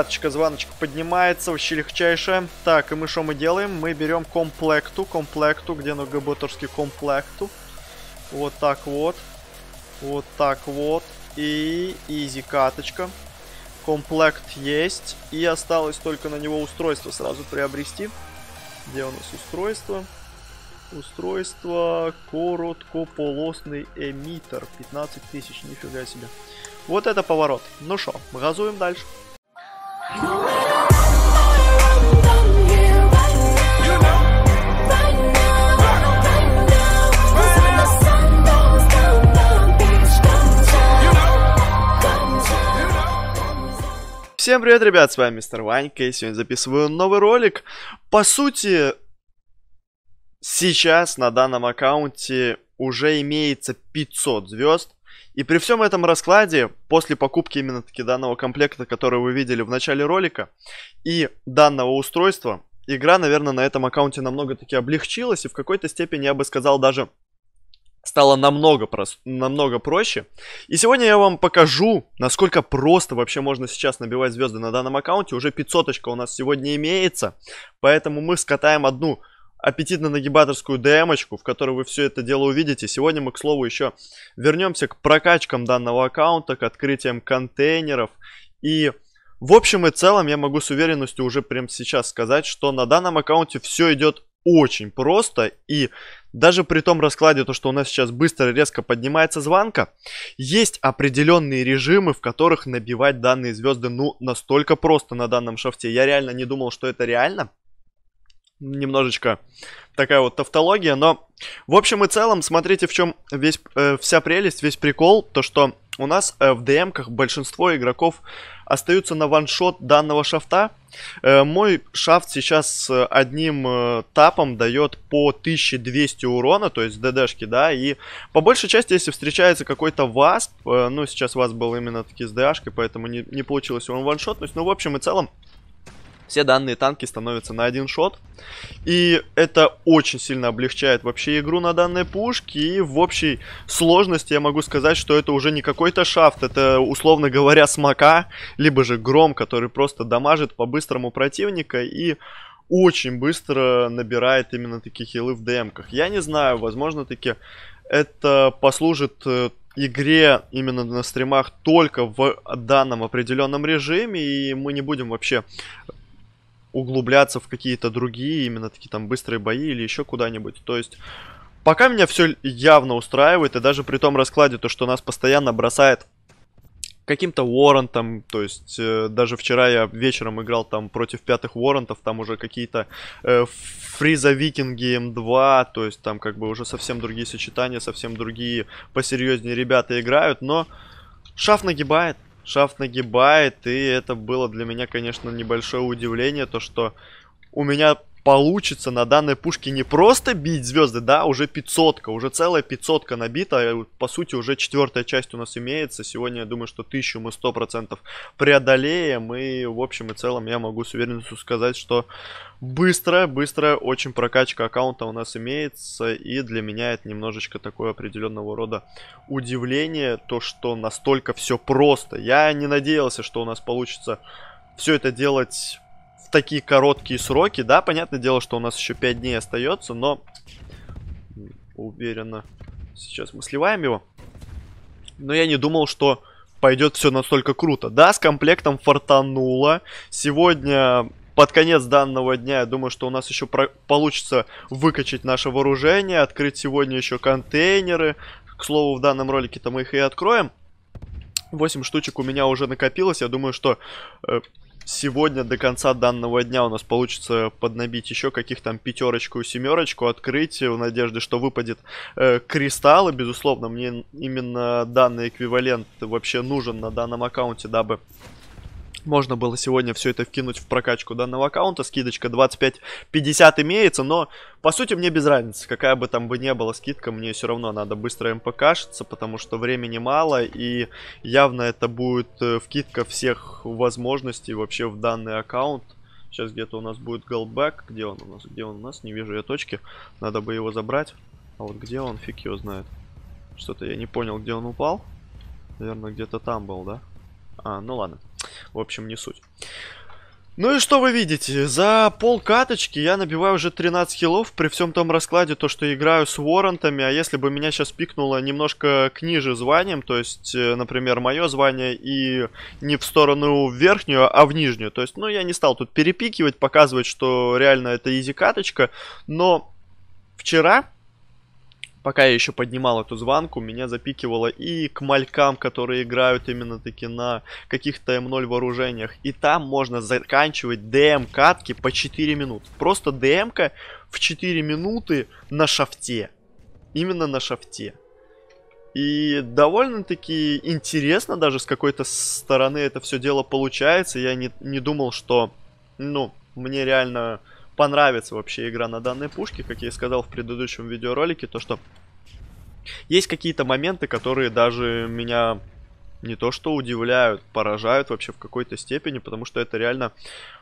Карточка звоночка поднимается, вообще легчайшая. Так, и мы что мы делаем? Мы берем комплекту, комплекту, где ну габоторский комплекту. Вот так вот. Вот так вот. И изи каточка. Комплект есть. И осталось только на него устройство сразу приобрести. Где у нас устройство? Устройство короткополосный эмиттер. 15 тысяч, нифига себе. Вот это поворот. Ну что, газуем дальше. Всем привет, ребят, с вами мистер Ванька, и сегодня записываю новый ролик. По сути, сейчас на данном аккаунте уже имеется 500 звезд. И при всем этом раскладе, после покупки именно таки данного комплекта, который вы видели в начале ролика, и данного устройства, игра, наверное, на этом аккаунте намного таки облегчилась, и в какой-то степени я бы сказал даже стало намного, про намного проще. И сегодня я вам покажу, насколько просто вообще можно сейчас набивать звезды на данном аккаунте. Уже 500 у нас сегодня имеется, поэтому мы скатаем одну аппетитно-нагибаторскую демочку, в которой вы все это дело увидите. Сегодня мы, к слову, еще вернемся к прокачкам данного аккаунта, к открытиям контейнеров. И в общем и целом я могу с уверенностью уже прямо сейчас сказать, что на данном аккаунте все идет очень просто и даже при том раскладе, то, что у нас сейчас быстро и резко поднимается звонка, есть определенные режимы, в которых набивать данные звезды, ну, настолько просто на данном шафте. Я реально не думал, что это реально. Немножечко такая вот тавтология, но в общем и целом, смотрите, в чем весь, э, вся прелесть, весь прикол, то что у нас э, в ДМКах большинство игроков остаются на ваншот данного шафта. Э, мой шафт сейчас одним э, тапом дает по 1200 урона, то есть ДДшки, да, и по большей части, если встречается какой-то ВАСП, ну, сейчас ВАСП был именно таки с ДАшкой, поэтому не, не получилось его ваншотнуть, но в общем и целом все данные танки становятся на один шот. И это очень сильно облегчает вообще игру на данной пушке. И в общей сложности я могу сказать, что это уже не какой-то шафт. Это, условно говоря, смока, либо же гром, который просто дамажит по-быстрому противника и очень быстро набирает именно такие хилы в ДМках. Я не знаю, возможно таки это послужит э, игре именно на стримах только в данном определенном режиме, и мы не будем вообще углубляться в какие-то другие, именно такие там быстрые бои или еще куда-нибудь. То есть пока меня все явно устраивает, и даже при том раскладе, то, что нас постоянно бросает каким-то Уоррентом, то есть э, даже вчера я вечером играл там против пятых воронтов, там уже какие-то э, Фриза Викинги М2, то есть там как бы уже совсем другие сочетания, совсем другие посерьезнее ребята играют, но шаф нагибает, шафт нагибает, и это было для меня, конечно, небольшое удивление, то что у меня получится на данной пушке не просто бить звезды, да, уже 500 уже целая 500 набита, по сути уже четвертая часть у нас имеется, сегодня я думаю, что 1000 мы 100% преодолеем, и в общем и целом я могу с уверенностью сказать, что быстрая, быстрая очень прокачка аккаунта у нас имеется, и для меня это немножечко такое определенного рода удивление, то, что настолько все просто. Я не надеялся, что у нас получится все это делать такие короткие сроки, да, понятное дело, что у нас еще 5 дней остается, но уверенно сейчас мы сливаем его. Но я не думал, что пойдет все настолько круто. Да, с комплектом фартануло. Сегодня под конец данного дня, я думаю, что у нас еще про получится выкачать наше вооружение, открыть сегодня еще контейнеры. К слову, в данном ролике-то мы их и откроем. 8 штучек у меня уже накопилось, я думаю, что э, сегодня до конца данного дня у нас получится поднабить еще каких там пятерочку, семерочку, открыть в надежде, что выпадет э, кристаллы. Безусловно, мне именно данный эквивалент вообще нужен на данном аккаунте, дабы можно было сегодня все это вкинуть в прокачку данного аккаунта. Скидочка 25-50 имеется, но по сути мне без разницы. Какая бы там бы не была скидка, мне все равно надо быстро МПКшиться, потому что времени мало. И явно это будет э, вкидка всех возможностей вообще в данный аккаунт. Сейчас где-то у нас будет голбэк. Где он у нас? Где он у нас? Не вижу я точки. Надо бы его забрать. А вот где он? Фиг его знает. Что-то я не понял, где он упал. Наверное, где-то там был, да? А, ну ладно. В общем, не суть. Ну и что вы видите? За пол каточки я набиваю уже 13 хилов при всем том раскладе, то что играю с воронтами. а если бы меня сейчас пикнуло немножко к ниже званием, то есть, э, например, мое звание и не в сторону верхнюю, а в нижнюю, то есть, ну я не стал тут перепикивать, показывать, что реально это изи каточка, но вчера пока я еще поднимал эту звонку меня запикивало и к малькам, которые играют именно таки на каких-то М0 эм вооружениях. И там можно заканчивать ДМ-катки по 4 минуты. Просто ДМ-ка в 4 минуты на шафте. Именно на шафте. И довольно-таки интересно даже с какой-то стороны это все дело получается. Я не, не думал, что, ну, мне реально понравится вообще игра на данной пушке, как я и сказал в предыдущем видеоролике, то что есть какие-то моменты, которые даже меня не то что удивляют, поражают вообще в какой-то степени, потому что это реально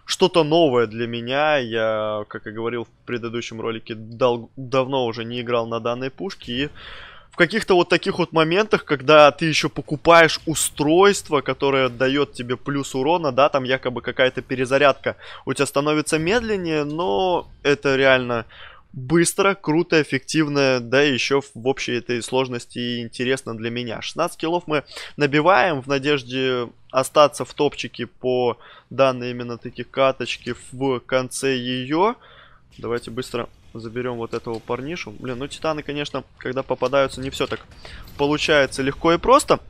что-то новое для меня. Я, как и говорил в предыдущем ролике, дал, давно уже не играл на данной пушке и в каких-то вот таких вот моментах, когда ты еще покупаешь устройство, которое дает тебе плюс урона, да, там якобы какая-то перезарядка, у тебя становится медленнее, но это реально быстро, круто, эффективно, да еще в общей этой сложности и интересно для меня. 16 килов мы набиваем в надежде остаться в топчике по данной именно таких каточки в конце ее. Давайте быстро Заберем вот этого парнишу. Блин, ну титаны, конечно, когда попадаются, не все так получается легко и просто.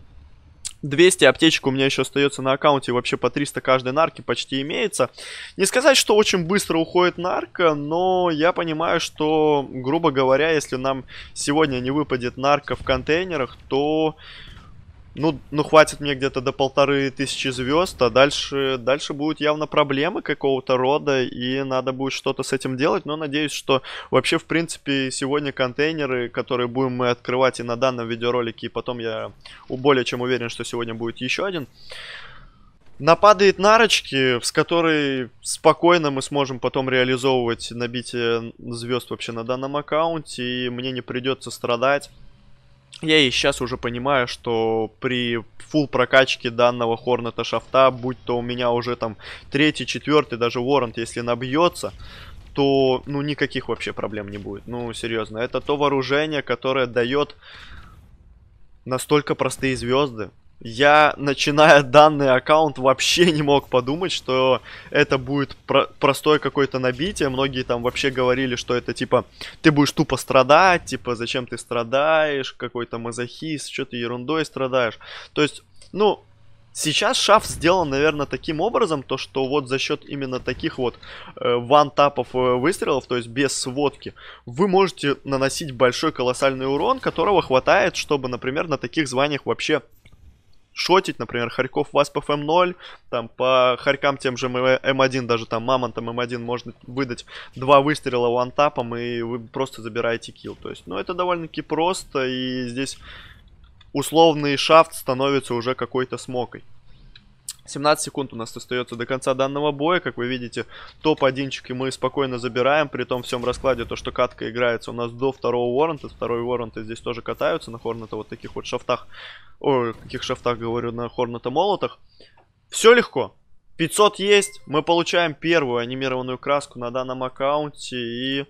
200 аптечек у меня еще остается на аккаунте, вообще по 300 каждой нарки почти имеется. Не сказать, что очень быстро уходит нарка, но я понимаю, что, грубо говоря, если нам сегодня не выпадет нарка в контейнерах, то ну, ну хватит мне где-то до полторы тысячи звезд, а дальше, дальше будут явно проблемы какого-то рода, и надо будет что-то с этим делать, но надеюсь, что вообще, в принципе, сегодня контейнеры, которые будем мы открывать и на данном видеоролике, и потом я более чем уверен, что сегодня будет еще один, нападает нарочки, с которой спокойно мы сможем потом реализовывать набитие звезд вообще на данном аккаунте, и мне не придется страдать я и сейчас уже понимаю, что при фул прокачке данного Хорната шафта, будь то у меня уже там третий, четвертый, даже Уоррент, если набьется, то ну никаких вообще проблем не будет. Ну серьезно, это то вооружение, которое дает настолько простые звезды, я, начиная данный аккаунт, вообще не мог подумать, что это будет про простое какое-то набитие. Многие там вообще говорили, что это типа, ты будешь тупо страдать, типа, зачем ты страдаешь, какой-то мазохист, что ты ерундой страдаешь. То есть, ну, Сейчас шаф сделан, наверное, таким образом, то что вот за счет именно таких вот э, вантапов э, выстрелов, то есть без сводки, вы можете наносить большой колоссальный урон, которого хватает, чтобы, например, на таких званиях вообще шотить, например, Харьков ВАСП ФМ0, там по Харькам тем же М1, э, даже там Мамонтом М1 можно выдать два выстрела вантапом, и вы просто забираете килл. То есть, ну, это довольно-таки просто, и здесь условный шафт становится уже какой-то смокой. 17 секунд у нас остается до конца данного боя. Как вы видите, топ-1 мы спокойно забираем. При том всем раскладе, то, что катка играется у нас до второго воронта, Второй Уоррента здесь тоже катаются на Хорната вот таких вот шафтах. Ой, каких шафтах, говорю, на Хорната молотах. Все легко. 500 есть. Мы получаем первую анимированную краску на данном аккаунте. И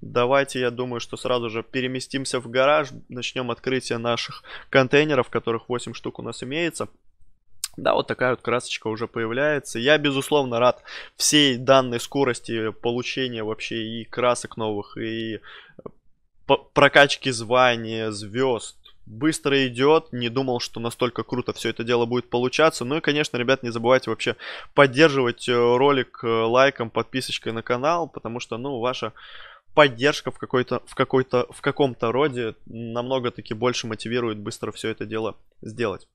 давайте, я думаю, что сразу же переместимся в гараж. Начнем открытие наших контейнеров, которых 8 штук у нас имеется. Да, вот такая вот красочка уже появляется. Я, безусловно, рад всей данной скорости получения вообще и красок новых, и э, прокачки звания, звезд. Быстро идет, не думал, что настолько круто все это дело будет получаться. Ну и, конечно, ребят, не забывайте вообще поддерживать э, ролик э, лайком, подписочкой на канал, потому что, ну, ваша поддержка в какой-то в какой-то в каком-то роде намного таки больше мотивирует быстро все это дело сделать.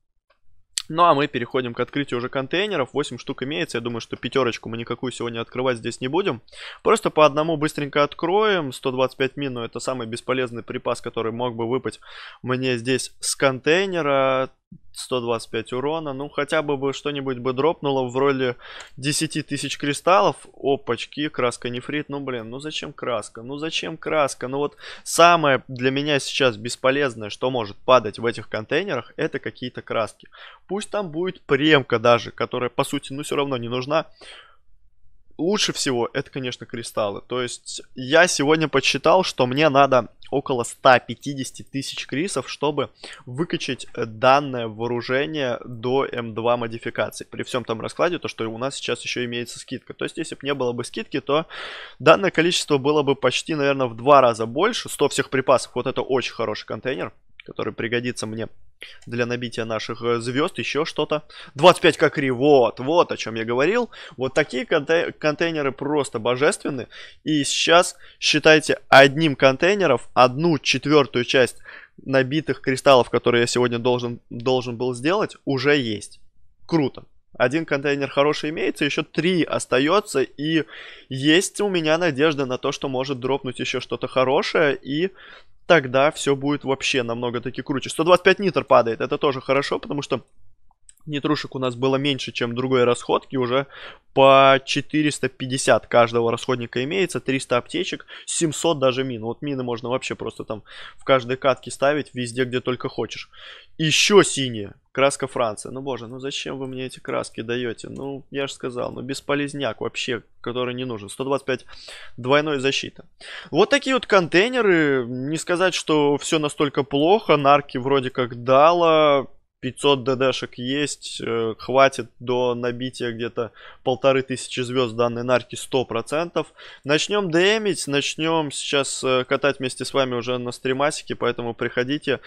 Ну а мы переходим к открытию уже контейнеров. 8 штук имеется. Я думаю, что пятерочку мы никакую сегодня открывать здесь не будем. Просто по одному быстренько откроем. 125 мин, но ну, это самый бесполезный припас, который мог бы выпасть мне здесь с контейнера. 125 урона. Ну, хотя бы бы что-нибудь бы дропнуло в роли 10 тысяч кристаллов. Опачки, краска нефрит. Ну, блин, ну зачем краска? Ну, зачем краска? Ну, вот самое для меня сейчас бесполезное, что может падать в этих контейнерах, это какие-то краски. Пусть там будет премка даже, которая, по сути, ну, все равно не нужна лучше всего это, конечно, кристаллы. То есть я сегодня подсчитал, что мне надо около 150 тысяч крисов, чтобы выкачать э, данное вооружение до М2 эм модификации. При всем том раскладе, то что у нас сейчас еще имеется скидка. То есть если бы не было бы скидки, то данное количество было бы почти, наверное, в два раза больше. 100 всех припасов. Вот это очень хороший контейнер, который пригодится мне для набития наших э, звезд, еще что-то. 25 кокри, вот, вот о чем я говорил. Вот такие контей- контейнеры просто божественны. И сейчас, считайте, одним контейнером одну четвертую часть набитых кристаллов, которые я сегодня должен, должен был сделать, уже есть. Круто один контейнер хороший имеется, еще три остается, и есть у меня надежда на то, что может дропнуть еще что-то хорошее, и тогда все будет вообще намного таки круче. 125 нитр падает, это тоже хорошо, потому что Нетрушек у нас было меньше, чем другой расходки, уже по 450 каждого расходника имеется, 300 аптечек, 700 даже мин. Вот мины можно вообще просто там в каждой катке ставить, везде, где только хочешь. Еще синие, краска Франция. Ну, боже, ну зачем вы мне эти краски даете? Ну, я же сказал, ну бесполезняк вообще, который не нужен. 125 двойной защита. Вот такие вот контейнеры. Не сказать, что все настолько плохо. Нарки вроде как дала 500 ДДшек есть, э, хватит до набития где-то полторы тысячи звезд данной нарки 100%. Начнем ДМить, начнем сейчас э, катать вместе с вами уже на стримасике, поэтому приходите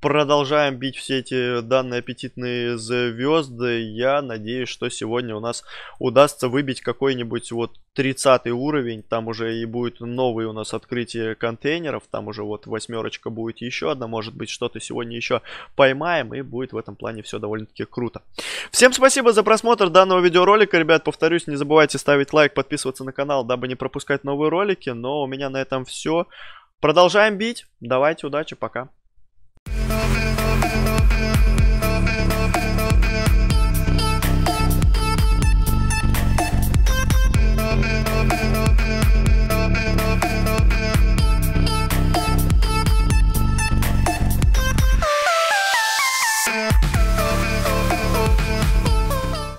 продолжаем бить все эти данные аппетитные звезды. Я надеюсь, что сегодня у нас удастся выбить какой-нибудь вот 30 уровень. Там уже и будет новые у нас открытие контейнеров. Там уже вот восьмерочка будет еще одна. Может быть, что-то сегодня еще поймаем. И будет в этом плане все довольно-таки круто. Всем спасибо за просмотр данного видеоролика. Ребят, повторюсь, не забывайте ставить лайк, подписываться на канал, дабы не пропускать новые ролики. Но у меня на этом все. Продолжаем бить. Давайте, удачи, пока.